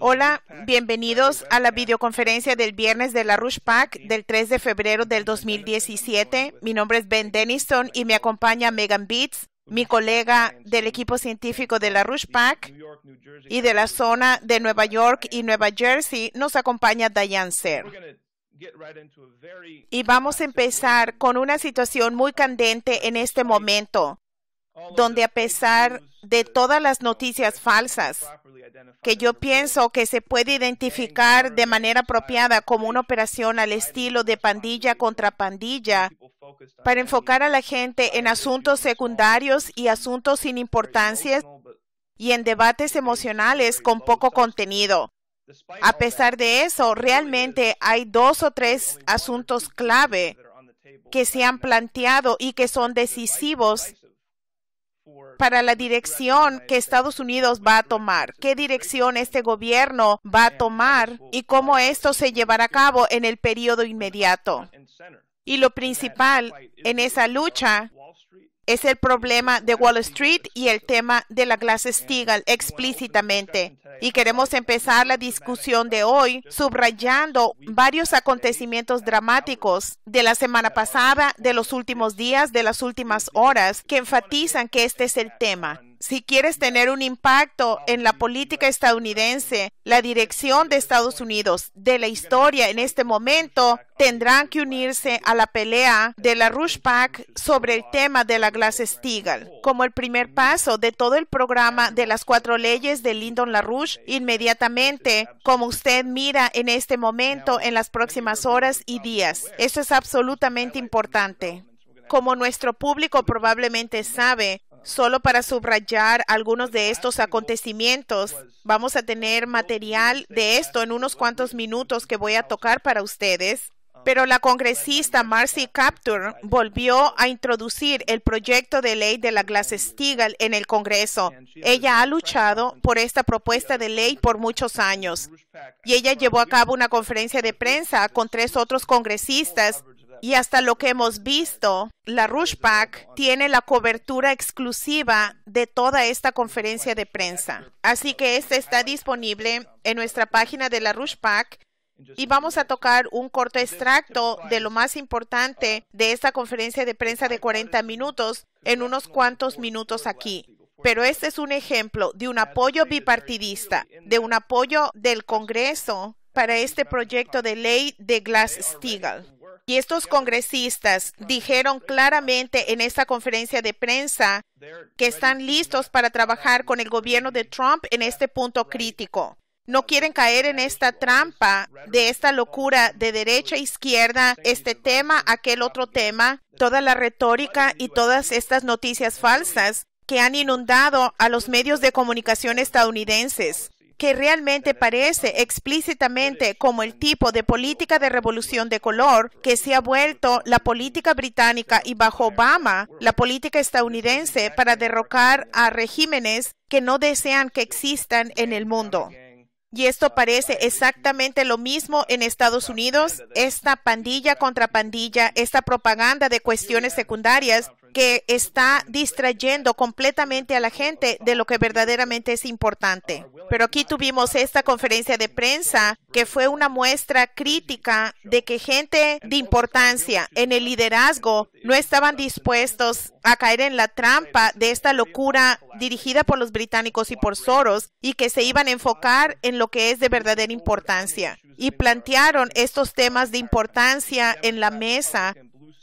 Hola, bienvenidos a la videoconferencia del viernes de la Rush Pack del 3 de febrero del 2017. Pues mi nombre es Ben Denison y me acompaña Megan Beats, mi pues colega del equipo científico de la Rush Pack y de la zona de Nueva York y Nueva Jersey. Nos acompaña Diane Ser. Y vamos a empezar con una situación muy candente en este momento, donde a pesar de todas las noticias falsas que yo pienso que se puede identificar de manera apropiada como una operación al estilo de pandilla contra pandilla para enfocar a la gente en asuntos secundarios y asuntos sin importancia y en debates emocionales con poco contenido. A pesar de eso, realmente hay dos o tres asuntos clave que se han planteado y que son decisivos para la dirección que Estados Unidos va a tomar, qué dirección este gobierno va a tomar y cómo esto se llevará a cabo en el periodo inmediato. Y lo principal en esa lucha es el problema de Wall Street y el tema de la Glass-Steagall explícitamente. Y queremos empezar la discusión de hoy subrayando varios acontecimientos dramáticos de la semana pasada, de los últimos días, de las últimas horas, que enfatizan que este es el tema. Si quieres tener un impacto en la política estadounidense, la dirección de Estados Unidos, de la historia en este momento, tendrán que unirse a la pelea de la Pack sobre el tema de la Glass-Steagall, como el primer paso de todo el programa de las cuatro leyes de Lyndon LaRouche inmediatamente, como usted mira en este momento en las próximas horas y días. Eso es absolutamente importante. Como nuestro público probablemente sabe, Solo para subrayar algunos de estos acontecimientos, vamos a tener material de esto en unos cuantos minutos que voy a tocar para ustedes. Pero la congresista Marcy Captur volvió a introducir el proyecto de ley de la Glass-Steagall en el Congreso. Ella ha luchado por esta propuesta de ley por muchos años y ella llevó a cabo una conferencia de prensa con tres otros congresistas y hasta lo que hemos visto, la Pack tiene la cobertura exclusiva de toda esta conferencia de prensa. Así que esta está disponible en nuestra página de la Pack. Y vamos a tocar un corto extracto de lo más importante de esta conferencia de prensa de 40 minutos en unos cuantos minutos aquí. Pero este es un ejemplo de un apoyo bipartidista, de un apoyo del Congreso para este proyecto de ley de Glass-Steagall. Y estos congresistas dijeron claramente en esta conferencia de prensa que están listos para trabajar con el gobierno de Trump en este punto crítico. No quieren caer en esta trampa de esta locura de derecha, e izquierda, este tema, aquel otro tema, toda la retórica y todas estas noticias falsas que han inundado a los medios de comunicación estadounidenses que realmente parece explícitamente como el tipo de política de revolución de color que se ha vuelto la política británica y bajo Obama la política estadounidense para derrocar a regímenes que no desean que existan en el mundo. Y esto parece exactamente lo mismo en Estados Unidos, esta pandilla contra pandilla, esta propaganda de cuestiones secundarias que está distrayendo completamente a la gente de lo que verdaderamente es importante. Pero aquí tuvimos esta conferencia de prensa que fue una muestra crítica de que gente de importancia en el liderazgo no estaban dispuestos a caer en la trampa de esta locura dirigida por los británicos y por Soros y que se iban a enfocar en lo que es de verdadera importancia. Y plantearon estos temas de importancia en la mesa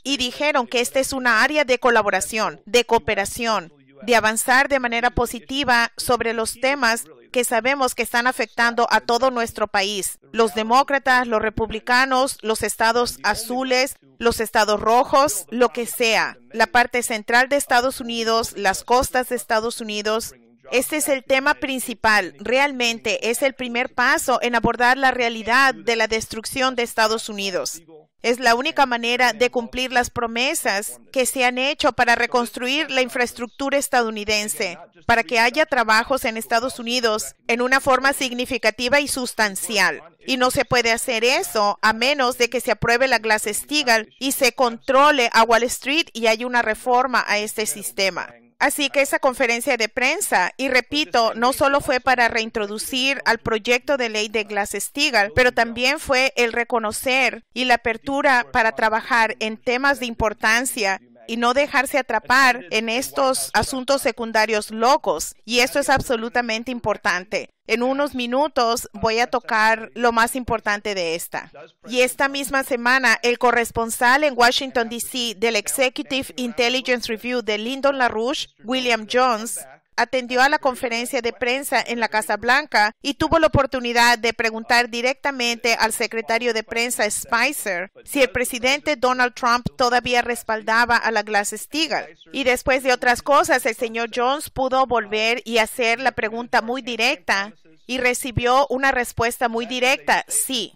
y dijeron que esta es una área de colaboración, de cooperación, de avanzar de manera positiva sobre los temas que sabemos que están afectando a todo nuestro país. Los demócratas, los republicanos, los estados azules, los estados rojos, lo que sea. La parte central de Estados Unidos, las costas de Estados Unidos. Este es el tema principal. Realmente es el primer paso en abordar la realidad de la destrucción de Estados Unidos. Es la única manera de cumplir las promesas que se han hecho para reconstruir la infraestructura estadounidense, para que haya trabajos en Estados Unidos en una forma significativa y sustancial. Y no se puede hacer eso a menos de que se apruebe la Glass-Steagall y se controle a Wall Street y haya una reforma a este sistema. Así que esa conferencia de prensa, y pues repito, no solo fue para reintroducir al proyecto de ley de Glass-Steagall, pero también fue el reconocer y la apertura para trabajar en temas de importancia y no dejarse atrapar en estos asuntos secundarios locos. Y esto es absolutamente importante. En unos minutos voy a tocar lo más importante de esta. Y esta misma semana, el corresponsal en Washington, D.C. del Executive Intelligence Review de Lyndon LaRouche, William Jones, atendió a la conferencia de prensa en la Casa Blanca y tuvo la oportunidad de preguntar directamente al secretario de prensa Spicer si el presidente Donald Trump todavía respaldaba a la Glass-Steagall. Y después de otras cosas, el señor Jones pudo volver y hacer la pregunta muy directa y recibió una respuesta muy directa, sí.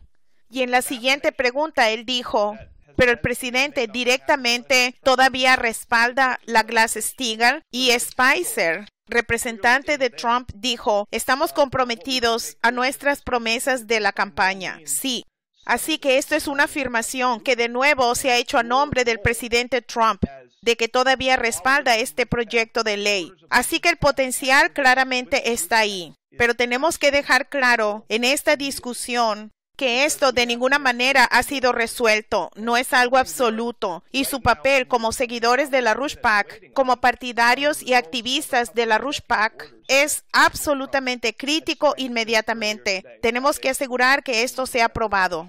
Y en la siguiente pregunta él dijo, pero el presidente directamente todavía respalda la Glass-Steagall y Spicer representante de Trump dijo, estamos comprometidos a nuestras promesas de la campaña. Sí. Así que esto es una afirmación que de nuevo se ha hecho a nombre del presidente Trump de que todavía respalda este proyecto de ley. Así que el potencial claramente está ahí. Pero tenemos que dejar claro en esta discusión que esto de ninguna manera ha sido resuelto, no es algo absoluto, y su papel como seguidores de la Rush Pack, como partidarios y activistas de la Rush Pack, es absolutamente crítico inmediatamente. Tenemos que asegurar que esto sea aprobado.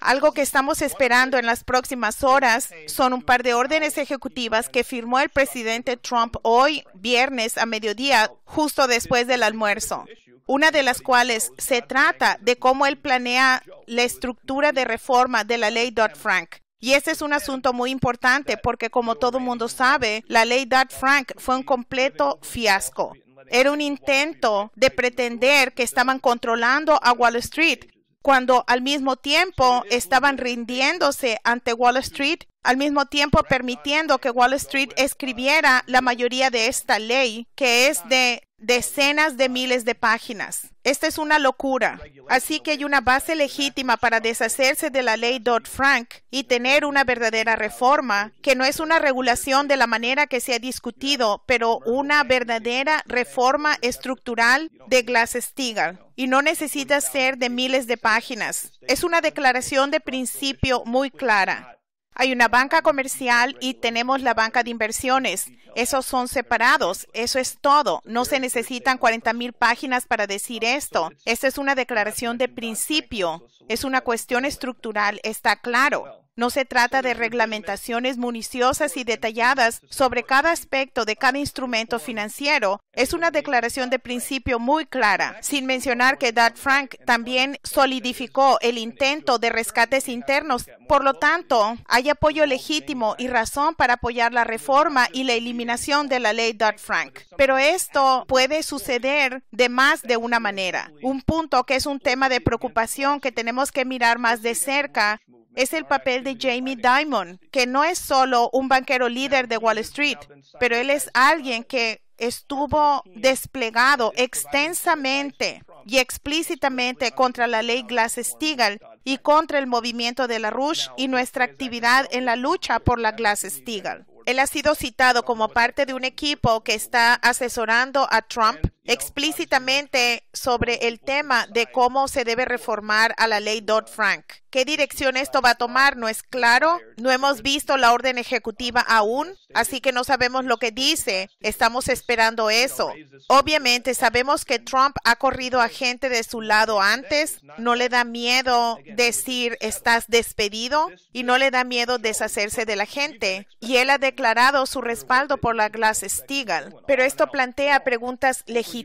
Algo que estamos esperando en las próximas horas son un par de órdenes ejecutivas que firmó el presidente Trump hoy, viernes a mediodía, justo después del almuerzo una de las cuales se trata de cómo él planea la estructura de reforma de la ley Dodd-Frank. Y ese es un asunto muy importante porque, como todo el mundo sabe, la ley Dodd-Frank fue un completo fiasco. Era un intento de pretender que estaban controlando a Wall Street cuando al mismo tiempo estaban rindiéndose ante Wall Street al mismo tiempo permitiendo que Wall Street escribiera la mayoría de esta ley, que es de decenas de miles de páginas. Esta es una locura. Así que hay una base legítima para deshacerse de la ley Dodd-Frank y tener una verdadera reforma, que no es una regulación de la manera que se ha discutido, pero una verdadera reforma estructural de Glass-Steagall. Y no necesita ser de miles de páginas. Es una declaración de principio muy clara. Hay una banca comercial y tenemos la banca de inversiones. Esos son separados. Eso es todo. No se necesitan 40 mil páginas para decir esto. Esta es una declaración de principio. Es una cuestión estructural. Está claro. No se trata de reglamentaciones municiosas y detalladas sobre cada aspecto de cada instrumento financiero. Es una declaración de principio muy clara, sin mencionar que Dodd-Frank también solidificó el intento de rescates internos. Por lo tanto, hay apoyo legítimo y razón para apoyar la reforma y la eliminación de la ley Dodd-Frank. Pero esto puede suceder de más de una manera. Un punto que es un tema de preocupación que tenemos que mirar más de cerca es el papel de Jamie Dimon, que no es solo un banquero líder de Wall Street, pero él es alguien que estuvo desplegado extensamente y explícitamente contra la ley Glass-Steagall y contra el movimiento de la Rush y nuestra actividad en la lucha por la Glass-Steagall. Él ha sido citado como parte de un equipo que está asesorando a Trump explícitamente sobre el tema de cómo se debe reformar a la ley Dodd-Frank. ¿Qué dirección esto va a tomar? No es claro. No hemos visto la orden ejecutiva aún, así que no sabemos lo que dice. Estamos esperando eso. Obviamente sabemos que Trump ha corrido a gente de su lado antes. No le da miedo decir estás despedido y no le da miedo deshacerse de la gente. Y él ha declarado su respaldo por la Glass-Steagall. Pero esto plantea preguntas legítimas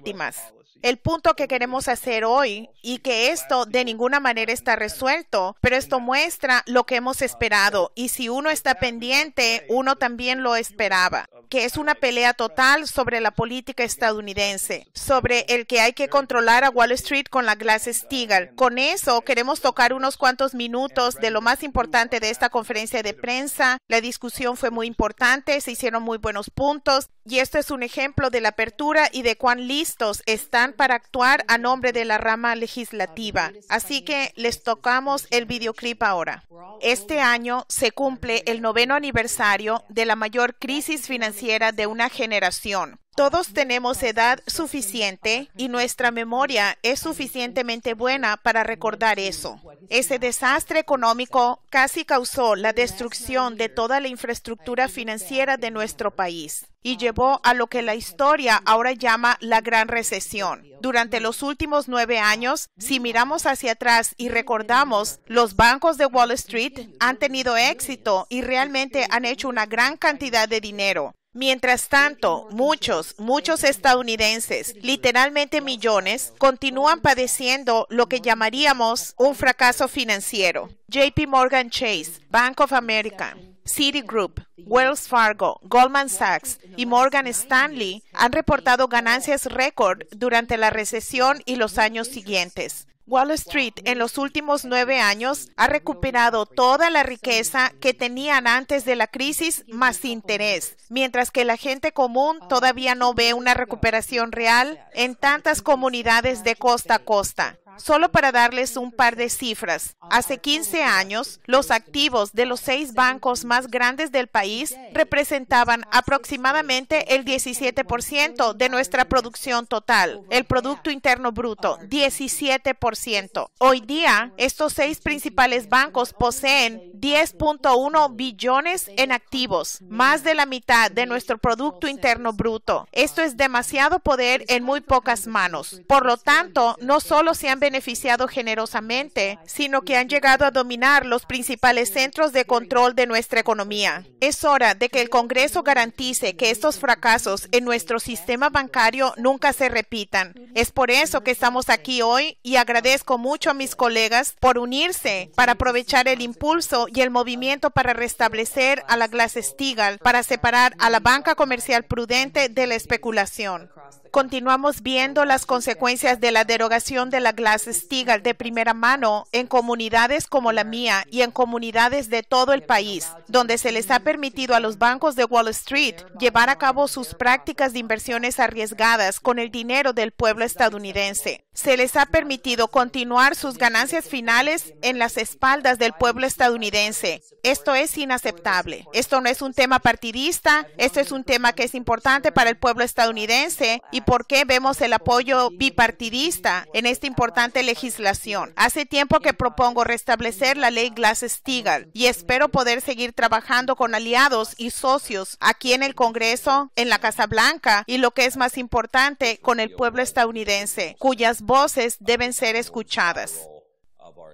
el punto que queremos hacer hoy y que esto de ninguna manera está resuelto, pero esto muestra lo que hemos esperado y si uno está pendiente, uno también lo esperaba que es una pelea total sobre la política estadounidense, sobre el que hay que controlar a Wall Street con la Glass-Steagall. Con eso queremos tocar unos cuantos minutos de lo más importante de esta conferencia de prensa. La discusión fue muy importante, se hicieron muy buenos puntos y esto es un ejemplo de la apertura y de cuán listos están para actuar a nombre de la rama legislativa. Así que les tocamos el videoclip ahora. Este año se cumple el noveno aniversario de la mayor crisis financiera de una generación. Todos tenemos edad suficiente y nuestra memoria es suficientemente buena para recordar eso. Ese desastre económico casi causó la destrucción de toda la infraestructura financiera de nuestro país y llevó a lo que la historia ahora llama la gran recesión. Durante los últimos nueve años, si miramos hacia atrás y recordamos, los bancos de Wall Street han tenido éxito y realmente han hecho una gran cantidad de dinero. Mientras tanto, muchos, muchos estadounidenses, literalmente millones, continúan padeciendo lo que llamaríamos un fracaso financiero. JP Morgan Chase, Bank of America, Citigroup, Wells Fargo, Goldman Sachs y Morgan Stanley han reportado ganancias récord durante la recesión y los años siguientes. Wall Street en los últimos nueve años ha recuperado toda la riqueza que tenían antes de la crisis más interés, mientras que la gente común todavía no ve una recuperación real en tantas comunidades de costa a costa. Solo para darles un par de cifras, hace 15 años los activos de los seis bancos más grandes del país representaban aproximadamente el 17% de nuestra producción total, el Producto Interno Bruto, 17%. Hoy día, estos seis principales bancos poseen 10.1 billones en activos, más de la mitad de nuestro Producto Interno Bruto. Esto es demasiado poder en muy pocas manos. Por lo tanto, no solo se han beneficiado generosamente, sino que han llegado a dominar los principales centros de control de nuestra economía. Es hora de que el Congreso garantice que estos fracasos en nuestro sistema bancario nunca se repitan. Es por eso que estamos aquí hoy y agradezco mucho a mis colegas por unirse para aprovechar el impulso y el movimiento para restablecer a la Glass-Steagall para separar a la banca comercial prudente de la especulación. Continuamos viendo las consecuencias de la derogación de la Glass-Steagall de primera mano en comunidades como la mía y en comunidades de todo el país, donde se les ha permitido a los bancos de Wall Street llevar a cabo sus prácticas de inversiones arriesgadas con el dinero del pueblo estadounidense. Se les ha permitido continuar sus ganancias finales en las espaldas del pueblo estadounidense. Esto es inaceptable. Esto no es un tema partidista, esto es un tema que es importante para el pueblo estadounidense y por qué vemos el apoyo bipartidista en esta importante legislación. Hace tiempo que propongo restablecer la ley Glass-Steagall y espero poder seguir trabajando con aliados y socios aquí en el Congreso, en la Casa Blanca y lo que es más importante, con el pueblo estadounidense, cuyas voces deben ser escuchadas.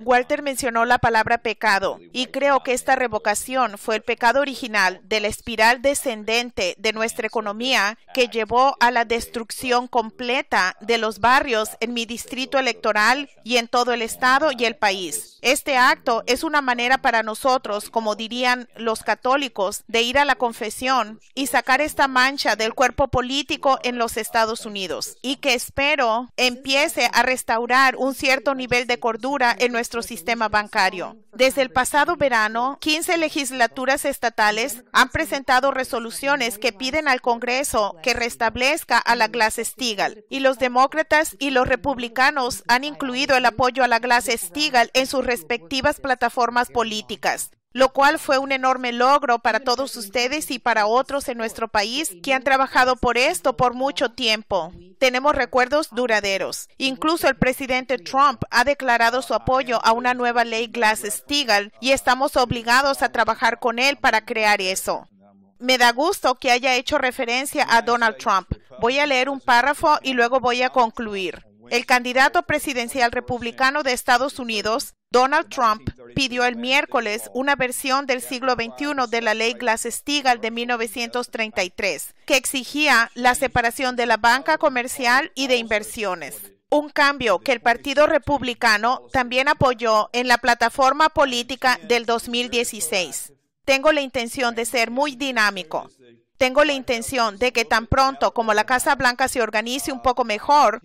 Walter mencionó la palabra pecado y creo que esta revocación fue el pecado original de la espiral descendente de nuestra economía que llevó a la destrucción completa de los barrios en mi distrito electoral y en todo el estado y el país. Este acto es una manera para nosotros, como dirían los católicos, de ir a la confesión y sacar esta mancha del cuerpo político en los Estados Unidos y que espero empiece a restaurar un cierto nivel de cordura en nuestro sistema bancario. Desde el pasado verano, 15 legislaturas estatales han presentado resoluciones que piden al Congreso que restablezca a la Glass-Steagall y los demócratas y los republicanos han incluido el apoyo a la Glass-Steagall en sus respectivas plataformas políticas lo cual fue un enorme logro para todos ustedes y para otros en nuestro país que han trabajado por esto por mucho tiempo. Tenemos recuerdos duraderos. Incluso el presidente Trump ha declarado su apoyo a una nueva ley Glass-Steagall y estamos obligados a trabajar con él para crear eso. Me da gusto que haya hecho referencia a Donald Trump. Voy a leer un párrafo y luego voy a concluir. El candidato presidencial republicano de Estados Unidos Donald Trump pidió el miércoles una versión del siglo XXI de la ley Glass-Steagall de 1933, que exigía la separación de la banca comercial y de inversiones. Un cambio que el Partido Republicano también apoyó en la plataforma política del 2016. Tengo la intención de ser muy dinámico. Tengo la intención de que tan pronto como la Casa Blanca se organice un poco mejor,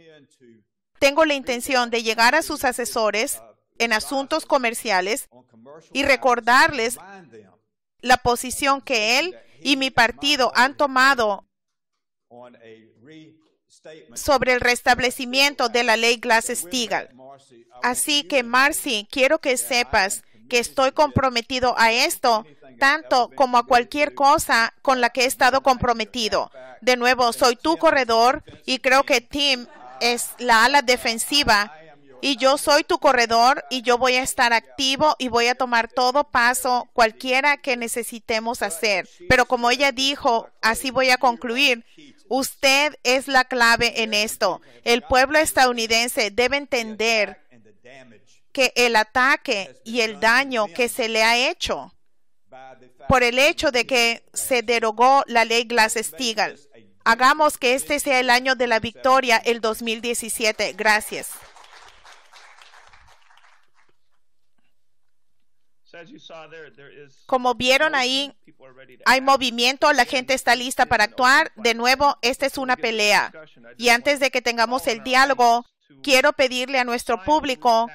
tengo la intención de llegar a sus asesores en asuntos comerciales y recordarles la posición que él y mi partido han tomado sobre el restablecimiento de la ley Glass-Steagall. Así que, Marcy, quiero que sepas que estoy comprometido a esto tanto como a cualquier cosa con la que he estado comprometido. De nuevo, soy tu corredor y creo que Tim es la ala defensiva y yo soy tu corredor y yo voy a estar activo y voy a tomar todo paso, cualquiera que necesitemos hacer. Pero como ella dijo, así voy a concluir. Usted es la clave en esto. El pueblo estadounidense debe entender que el ataque y el daño que se le ha hecho por el hecho de que se derogó la ley Glass-Steagall. Hagamos que este sea el año de la victoria, el 2017. Gracias. Como vieron ahí, hay movimiento, la gente está lista para actuar. De nuevo, esta es una pelea. Y antes de que tengamos el diálogo, quiero pedirle a nuestro público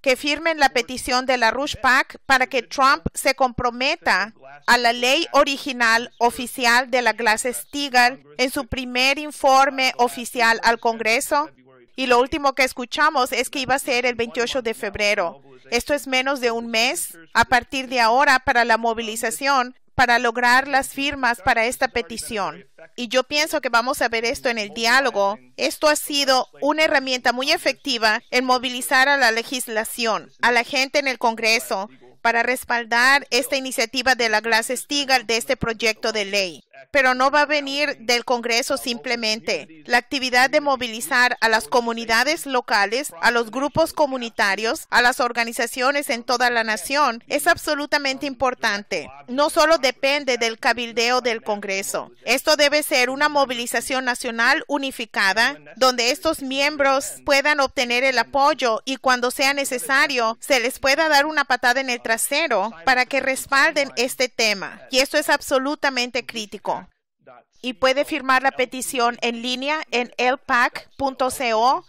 que firmen la petición de la Rush Pack para que Trump se comprometa a la ley original oficial de la Glass-Steagall en su primer informe oficial al Congreso y lo último que escuchamos es que iba a ser el 28 de febrero. Esto es menos de un mes a partir de ahora para la movilización para lograr las firmas para esta petición. Y yo pienso que vamos a ver esto en el diálogo. Esto ha sido una herramienta muy efectiva en movilizar a la legislación, a la gente en el Congreso, para respaldar esta iniciativa de la Glass-Steagall de este proyecto de ley pero no va a venir del Congreso simplemente. La actividad de movilizar a las comunidades locales, a los grupos comunitarios, a las organizaciones en toda la nación es absolutamente importante. No solo depende del cabildeo del Congreso. Esto debe ser una movilización nacional unificada donde estos miembros puedan obtener el apoyo y cuando sea necesario se les pueda dar una patada en el trasero para que respalden este tema. Y esto es absolutamente crítico y puede firmar la petición en línea en lpac.co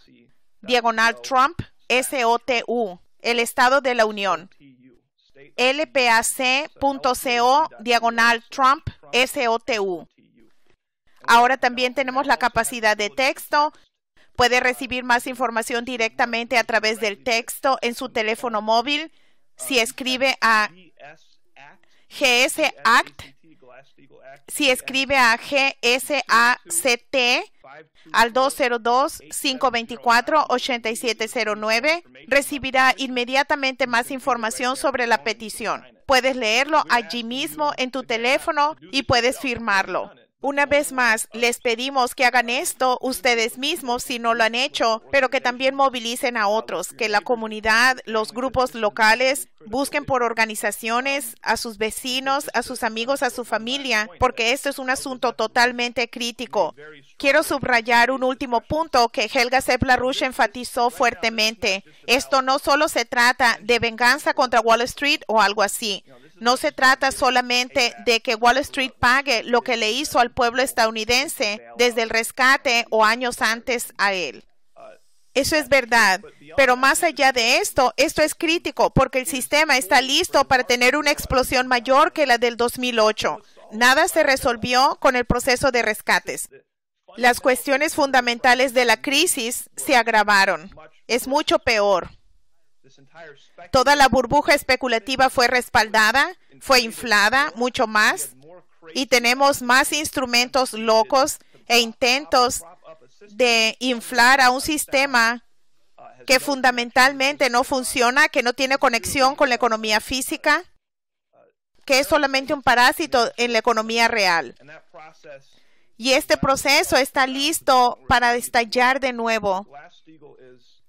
diagonal Trump SOTU, el Estado de la Unión. lpac.co diagonal Trump SOTU. Ahora también tenemos la capacidad de texto. Puede recibir más información directamente a través del texto en su teléfono móvil si escribe a GS si escribe a GSACT al 202-524-8709, recibirá inmediatamente más información sobre la petición. Puedes leerlo allí mismo en tu teléfono y puedes firmarlo. Una vez más, les pedimos que hagan esto ustedes mismos si no lo han hecho, pero que también movilicen a otros, que la comunidad, los grupos locales busquen por organizaciones, a sus vecinos, a sus amigos, a su familia, porque esto es un asunto totalmente crítico. Quiero subrayar un último punto que Helga Sepp enfatizó fuertemente. Esto no solo se trata de venganza contra Wall Street o algo así. No se trata solamente de que Wall Street pague lo que le hizo al pueblo estadounidense desde el rescate o años antes a él. Eso es verdad. Pero más allá de esto, esto es crítico porque el sistema está listo para tener una explosión mayor que la del 2008. Nada se resolvió con el proceso de rescates. Las cuestiones fundamentales de la crisis se agravaron. Es mucho peor. Toda la burbuja especulativa fue respaldada, fue inflada mucho más y tenemos más instrumentos locos e intentos de inflar a un sistema que fundamentalmente no funciona, que no tiene conexión con la economía física, que es solamente un parásito en la economía real. Y este proceso está listo para estallar de nuevo.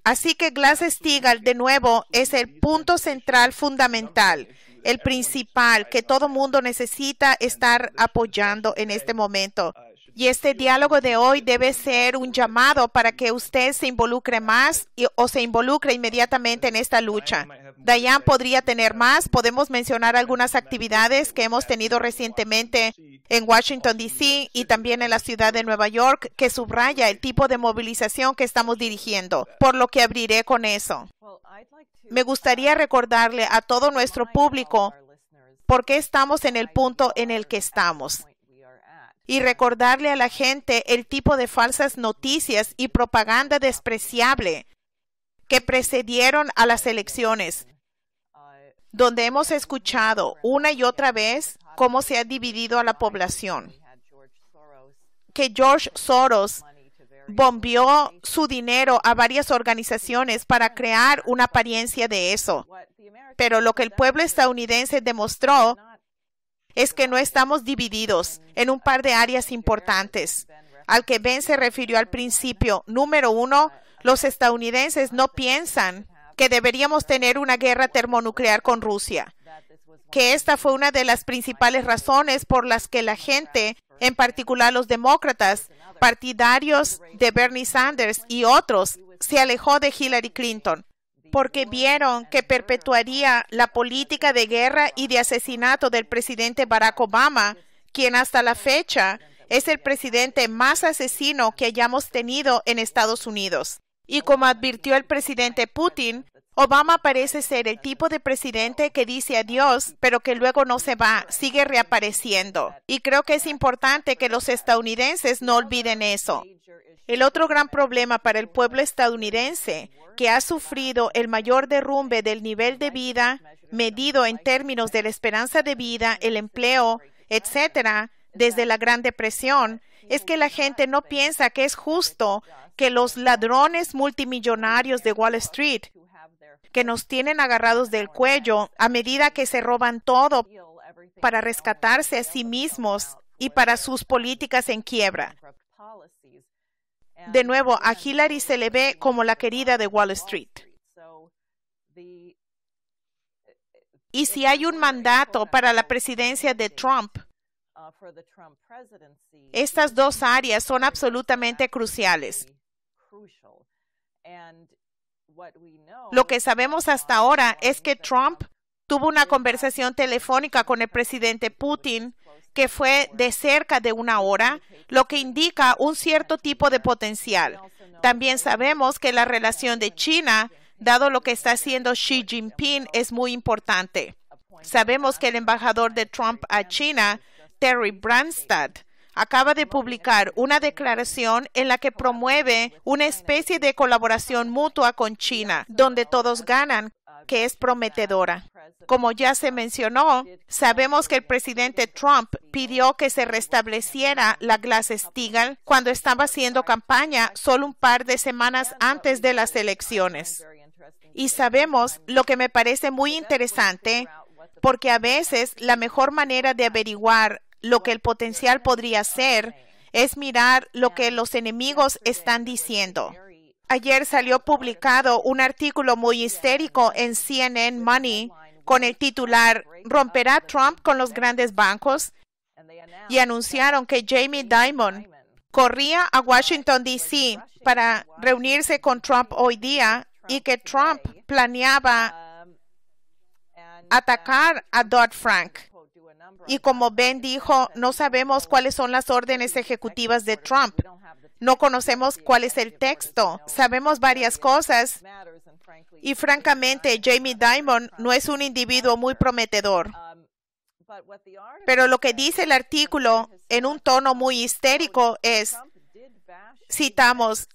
Así que Glass-Steagall, de nuevo, es el punto central fundamental el principal que todo mundo necesita estar apoyando en este momento. Y este diálogo de hoy debe ser un llamado para que usted se involucre más o se involucre inmediatamente en esta lucha. Dayan podría tener más. Podemos mencionar algunas actividades que hemos tenido recientemente en Washington, D.C. y también en la ciudad de Nueva York que subraya el tipo de movilización que estamos dirigiendo, por lo que abriré con eso me gustaría recordarle a todo nuestro público por qué estamos en el punto en el que estamos y recordarle a la gente el tipo de falsas noticias y propaganda despreciable que precedieron a las elecciones, donde hemos escuchado una y otra vez cómo se ha dividido a la población, que George Soros bombió su dinero a varias organizaciones para crear una apariencia de eso. Pero lo que el pueblo estadounidense demostró es que no estamos divididos en un par de áreas importantes. Al que Ben se refirió al principio, número uno, los estadounidenses no piensan que deberíamos tener una guerra termonuclear con Rusia, que esta fue una de las principales razones por las que la gente, en particular los demócratas, partidarios de Bernie Sanders y otros se alejó de Hillary Clinton porque vieron que perpetuaría la política de guerra y de asesinato del presidente Barack Obama, quien hasta la fecha es el presidente más asesino que hayamos tenido en Estados Unidos. Y como advirtió el presidente Putin, Obama parece ser el tipo de presidente que dice adiós, pero que luego no se va, sigue reapareciendo. Y creo que es importante que los estadounidenses no olviden eso. El otro gran problema para el pueblo estadounidense, que ha sufrido el mayor derrumbe del nivel de vida, medido en términos de la esperanza de vida, el empleo, etcétera, desde la Gran Depresión, es que la gente no piensa que es justo que los ladrones multimillonarios de Wall Street que nos tienen agarrados del cuello a medida que se roban todo para rescatarse a sí mismos y para sus políticas en quiebra. De nuevo, a Hillary se le ve como la querida de Wall Street. Y si hay un mandato para la presidencia de Trump, estas dos áreas son absolutamente cruciales. Lo que sabemos hasta um, ahora es que Trump tuvo una conversación telefónica con el presidente Putin que fue de cerca de una hora, lo que indica un cierto tipo de potencial. También sabemos que la relación de China, dado lo que está haciendo Xi Jinping, es muy importante. Sabemos que el embajador de Trump a China, Terry Branstad, acaba de publicar una declaración en la que promueve una especie de colaboración mutua con China, donde todos ganan, que es prometedora. Como ya se mencionó, sabemos que el presidente Trump pidió que se restableciera la Glass-Steagall cuando estaba haciendo campaña solo un par de semanas antes de las elecciones. Y sabemos lo que me parece muy interesante, porque a veces la mejor manera de averiguar lo que el potencial podría ser, es mirar lo que los enemigos están diciendo. Ayer salió publicado un artículo muy histérico en CNN Money con el titular ¿Romperá Trump con los grandes bancos? Y anunciaron que Jamie Dimon corría a Washington, D.C. para reunirse con Trump hoy día y que Trump planeaba atacar a Dodd Frank. Y como Ben dijo, no sabemos cuáles son las órdenes ejecutivas de Trump. No conocemos cuál es el texto. Sabemos varias cosas. Y francamente, Jamie Dimon no es un individuo muy prometedor. Pero lo que dice el artículo en un tono muy histérico es, citamos,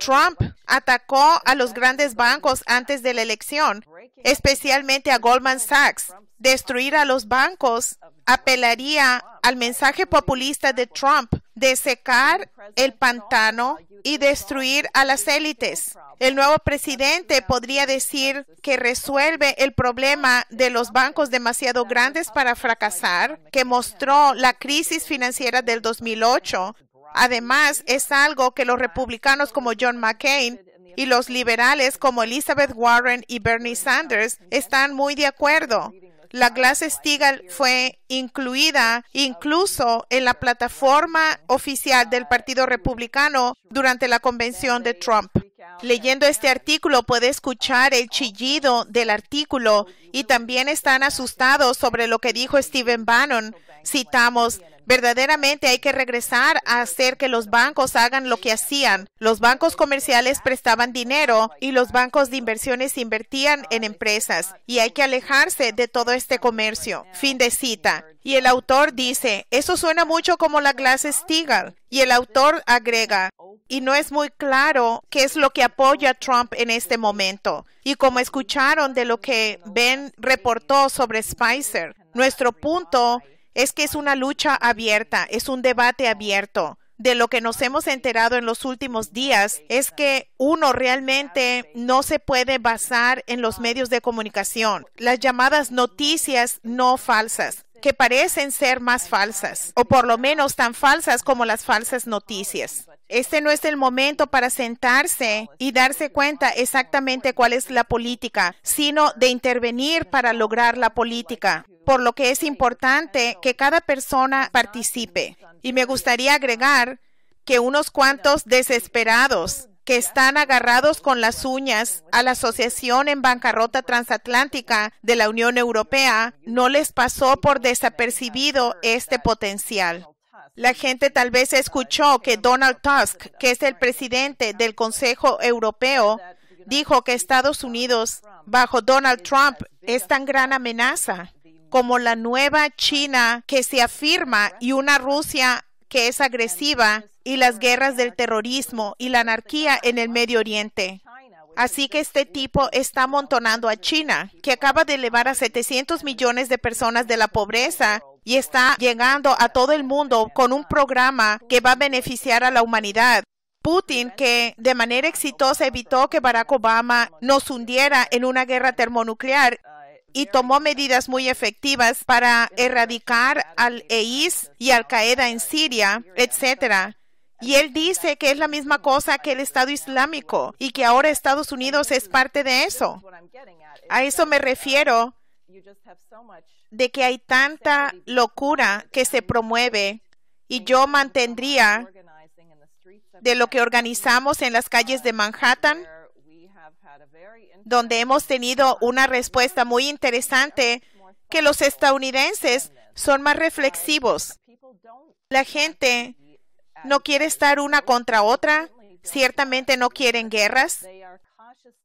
Trump atacó a los grandes bancos antes de la elección, especialmente a Goldman Sachs. Destruir a los bancos apelaría al mensaje populista de Trump de secar el pantano y destruir a las élites. El nuevo presidente podría decir que resuelve el problema de los bancos demasiado grandes para fracasar, que mostró la crisis financiera del 2008. Además, es algo que los republicanos como John McCain y los liberales como Elizabeth Warren y Bernie Sanders están muy de acuerdo. La Glass Steagall fue incluida incluso en la plataforma oficial del Partido Republicano durante la convención de Trump. Leyendo este artículo puede escuchar el chillido del artículo y también están asustados sobre lo que dijo Stephen Bannon citamos, verdaderamente hay que regresar a hacer que los bancos hagan lo que hacían. Los bancos comerciales prestaban dinero y los bancos de inversiones invertían en empresas y hay que alejarse de todo este comercio. Fin de cita. Y el autor dice, eso suena mucho como la clase Stigall. Y el autor agrega, y no es muy claro qué es lo que apoya Trump en este momento. Y como escucharon de lo que Ben reportó sobre Spicer, nuestro punto es que es una lucha abierta, es un debate abierto. De lo que nos hemos enterado en los últimos días es que uno realmente no se puede basar en los medios de comunicación, las llamadas noticias no falsas que parecen ser más falsas, o por lo menos tan falsas como las falsas noticias. Este no es el momento para sentarse y darse cuenta exactamente cuál es la política, sino de intervenir para lograr la política, por lo que es importante que cada persona participe. Y me gustaría agregar que unos cuantos desesperados que están agarrados con las uñas a la Asociación en Bancarrota Transatlántica de la Unión Europea, no les pasó por desapercibido este potencial. La gente tal vez escuchó que Donald Tusk, que es el presidente del Consejo Europeo, dijo que Estados Unidos bajo Donald Trump es tan gran amenaza como la nueva China que se afirma y una Rusia que es agresiva y las guerras del terrorismo y la anarquía en el Medio Oriente. Así que este tipo está amontonando a China, que acaba de elevar a 700 millones de personas de la pobreza y está llegando a todo el mundo con un programa que va a beneficiar a la humanidad. Putin, que de manera exitosa evitó que Barack Obama nos hundiera en una guerra termonuclear y tomó medidas muy efectivas para erradicar al EIS y al Qaeda en Siria, etcétera. Y él dice que es la misma cosa que el Estado Islámico y que ahora Estados Unidos es parte de eso. A eso me refiero de que hay tanta locura que se promueve y yo mantendría de lo que organizamos en las calles de Manhattan, donde hemos tenido una respuesta muy interesante que los estadounidenses son más reflexivos. La gente no quiere estar una contra otra, ciertamente no quieren guerras,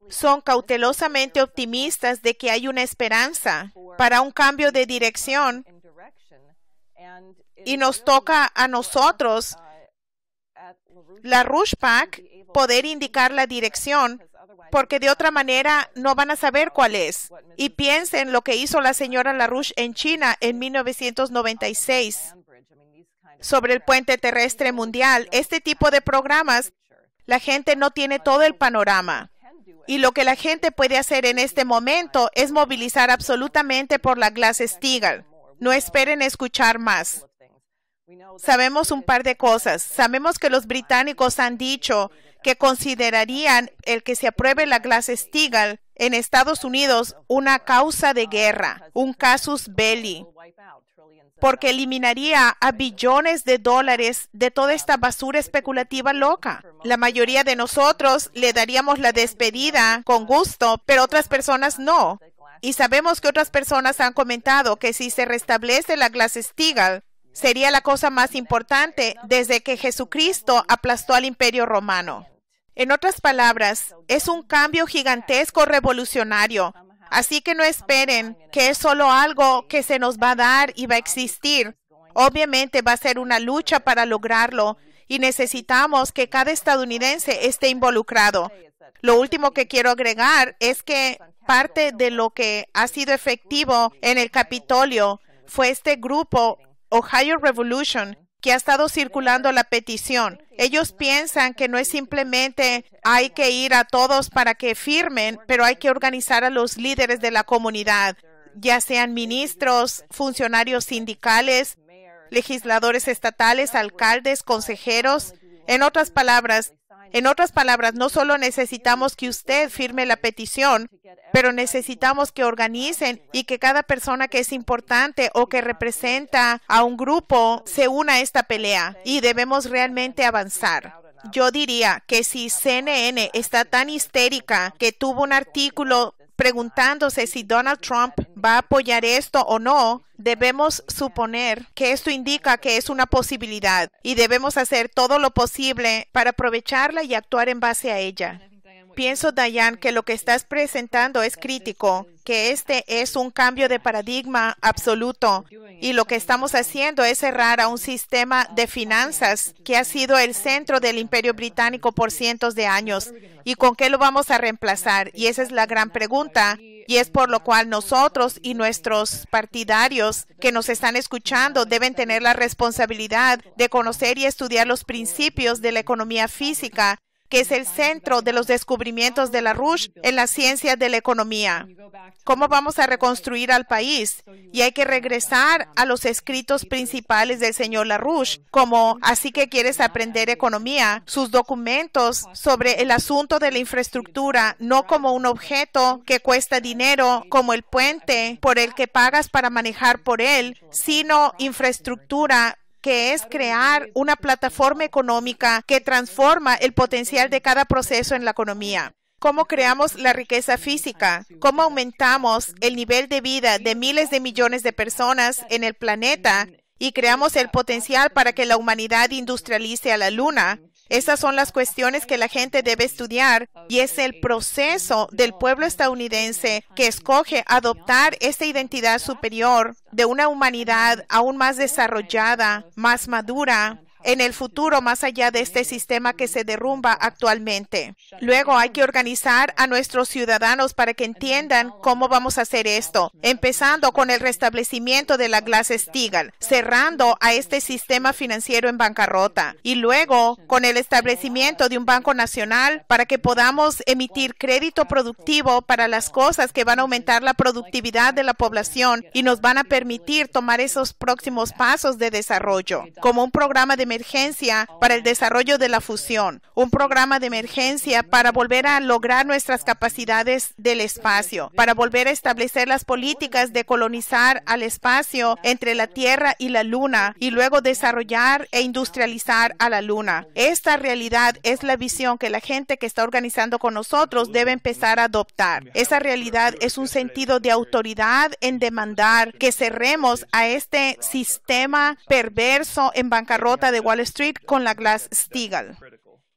son cautelosamente optimistas de que hay una esperanza para un cambio de dirección y nos toca a nosotros, uh, la Pack, poder indicar la dirección porque de otra manera no van a saber cuál es. Y piensen lo que hizo la señora LaRouche en China en 1996 sobre el puente terrestre mundial. Este tipo de programas, la gente no tiene todo el panorama. Y lo que la gente puede hacer en este momento es movilizar absolutamente por la Glass Steagall. No esperen escuchar más. Sabemos un par de cosas. Sabemos que los británicos han dicho que considerarían el que se apruebe la Glass-Steagall en Estados Unidos una causa de guerra, un casus belli, porque eliminaría a billones de dólares de toda esta basura especulativa loca. La mayoría de nosotros le daríamos la despedida con gusto, pero otras personas no. Y sabemos que otras personas han comentado que si se restablece la glass sería la cosa más importante desde que Jesucristo aplastó al imperio romano. En otras palabras, es un cambio gigantesco revolucionario. Así que no esperen que es solo algo que se nos va a dar y va a existir. Obviamente va a ser una lucha para lograrlo y necesitamos que cada estadounidense esté involucrado. Lo último que quiero agregar es que parte de lo que ha sido efectivo en el Capitolio fue este grupo Ohio Revolution que ha estado circulando la petición. Ellos piensan que no es simplemente hay que ir a todos para que firmen, pero hay que organizar a los líderes de la comunidad, ya sean ministros, funcionarios sindicales, legisladores estatales, alcaldes, consejeros. En otras palabras, en otras palabras, no solo necesitamos que usted firme la petición, pero necesitamos que organicen y que cada persona que es importante o que representa a un grupo se una a esta pelea y debemos realmente avanzar. Yo diría que si CNN está tan histérica que tuvo un artículo preguntándose si Donald Trump va a apoyar esto o no, debemos suponer que esto indica que es una posibilidad y debemos hacer todo lo posible para aprovecharla y actuar en base a ella. Pienso, Dayan, que lo que estás presentando es crítico, que este es un cambio de paradigma absoluto y lo que estamos haciendo es cerrar a un sistema de finanzas que ha sido el centro del imperio británico por cientos de años. ¿Y con qué lo vamos a reemplazar? Y esa es la gran pregunta. Y es por lo cual nosotros y nuestros partidarios que nos están escuchando deben tener la responsabilidad de conocer y estudiar los principios de la economía física que es el centro de los descubrimientos de la en la ciencia de la economía. ¿Cómo vamos a reconstruir al país? Y hay que regresar a los escritos principales del señor LaRouche, como así que quieres aprender economía, sus documentos sobre el asunto de la infraestructura, no como un objeto que cuesta dinero, como el puente por el que pagas para manejar por él, sino infraestructura que es crear una plataforma económica que transforma el potencial de cada proceso en la economía cómo creamos la riqueza física, cómo aumentamos el nivel de vida de miles de millones de personas en el planeta y creamos el potencial para que la humanidad industrialice a la Luna esas son las cuestiones que la gente debe estudiar y es el proceso del pueblo estadounidense que escoge adoptar esta identidad superior de una humanidad aún más desarrollada, más madura, en el futuro más allá de este sistema que se derrumba actualmente. Luego hay que organizar a nuestros ciudadanos para que entiendan cómo vamos a hacer esto, empezando con el restablecimiento de la Glass-Steagall, cerrando a este sistema financiero en bancarrota y luego con el establecimiento de un banco nacional para que podamos emitir crédito productivo para las cosas que van a aumentar la productividad de la población y nos van a permitir tomar esos próximos pasos de desarrollo, como un programa de emergencia para el desarrollo de la fusión, un programa de emergencia para volver a lograr nuestras capacidades del espacio, para volver a establecer las políticas de colonizar al espacio entre la Tierra y la Luna y luego desarrollar e industrializar a la Luna. Esta realidad es la visión que la gente que está organizando con nosotros debe empezar a adoptar. Esa realidad es un sentido de autoridad en demandar que cerremos a este sistema perverso en bancarrota de Wall Street con la Glass Steagall.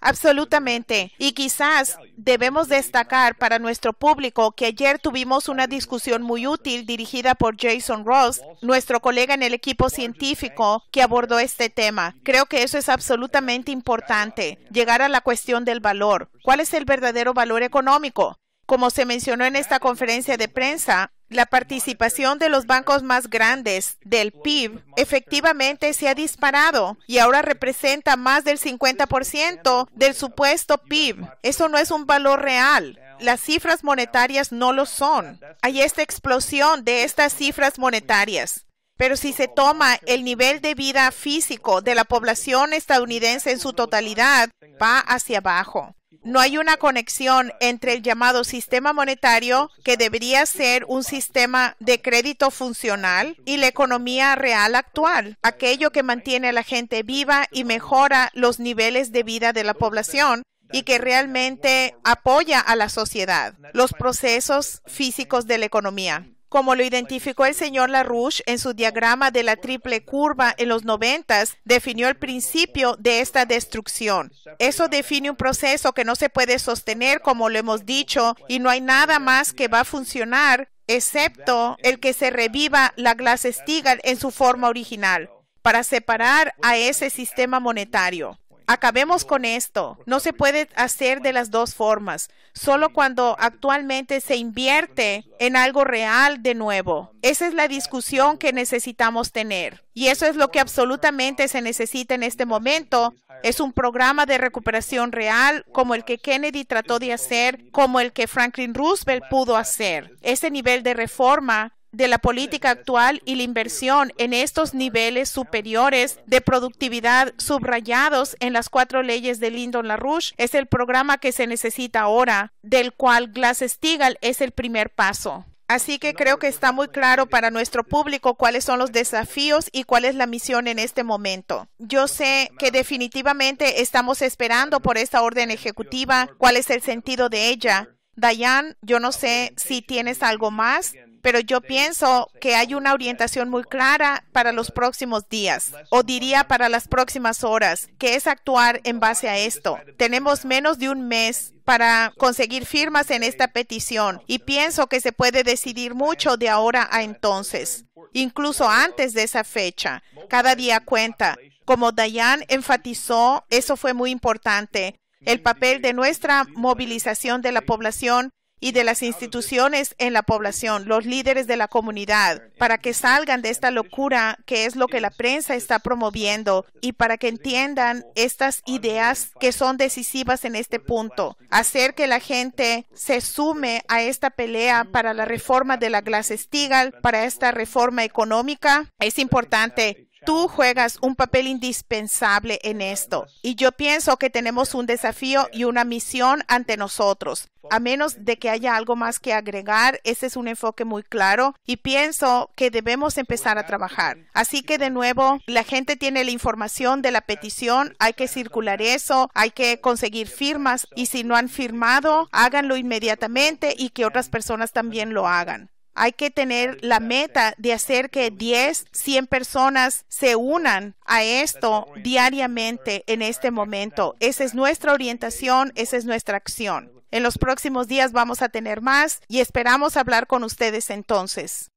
Absolutamente. Y quizás debemos destacar para nuestro público que ayer tuvimos una discusión muy útil dirigida por Jason Ross, nuestro colega en el equipo científico que abordó este tema. Creo que eso es absolutamente importante, llegar a la cuestión del valor. ¿Cuál es el verdadero valor económico? Como se mencionó en esta conferencia de prensa, la participación de los bancos más grandes del PIB efectivamente se ha disparado y ahora representa más del 50% del supuesto PIB. Eso no es un valor real. Las cifras monetarias no lo son. Hay esta explosión de estas cifras monetarias. Pero si se toma el nivel de vida físico de la población estadounidense en su totalidad, va hacia abajo. No hay una conexión entre el llamado sistema monetario, que debería ser un sistema de crédito funcional, y la economía real actual, aquello que mantiene a la gente viva y mejora los niveles de vida de la población y que realmente apoya a la sociedad, los procesos físicos de la economía como lo identificó el señor LaRouche en su diagrama de la triple curva en los noventas, definió el principio de esta destrucción. Eso define un proceso que no se puede sostener, como lo hemos dicho, y no hay nada más que va a funcionar, excepto el que se reviva la Glass-Steagall en su forma original, para separar a ese sistema monetario. Acabemos con esto. No se puede hacer de las dos formas. Solo cuando actualmente se invierte en algo real de nuevo. Esa es la discusión que necesitamos tener. Y eso es lo que absolutamente se necesita en este momento. Es un programa de recuperación real como el que Kennedy trató de hacer, como el que Franklin Roosevelt pudo hacer. Ese nivel de reforma de la política actual y la inversión en estos niveles superiores de productividad subrayados en las cuatro leyes de Lyndon LaRouche es el programa que se necesita ahora, del cual Glass-Steagall es el primer paso. Así que creo que está muy claro para nuestro público cuáles son los desafíos y cuál es la misión en este momento. Yo sé que definitivamente estamos esperando por esta orden ejecutiva, cuál es el sentido de ella. Dayan, yo no sé si tienes algo más pero yo pienso que hay una orientación muy clara para los próximos días, o diría para las próximas horas, que es actuar en base a esto. Tenemos menos de un mes para conseguir firmas en esta petición y pienso que se puede decidir mucho de ahora a entonces, incluso antes de esa fecha. Cada día cuenta. Como Dayan enfatizó, eso fue muy importante. El papel de nuestra movilización de la población y de las instituciones en la población, los líderes de la comunidad, para que salgan de esta locura que es lo que la prensa está promoviendo y para que entiendan estas ideas que son decisivas en este punto. Hacer que la gente se sume a esta pelea para la reforma de la Glass-Steagall, para esta reforma económica, es importante Tú juegas un papel indispensable en esto y yo pienso que tenemos un desafío y una misión ante nosotros. A menos de que haya algo más que agregar, ese es un enfoque muy claro y pienso que debemos empezar a trabajar. Así que de nuevo, la gente tiene la información de la petición, hay que circular eso, hay que conseguir firmas y si no han firmado, háganlo inmediatamente y que otras personas también lo hagan. Hay que tener la eh, meta de hacer que 10, 100 personas se unan a esto diariamente en este momento. Esa es nuestra orientación, esa es nuestra acción. En los próximos días vamos a tener más y esperamos hablar con ustedes entonces.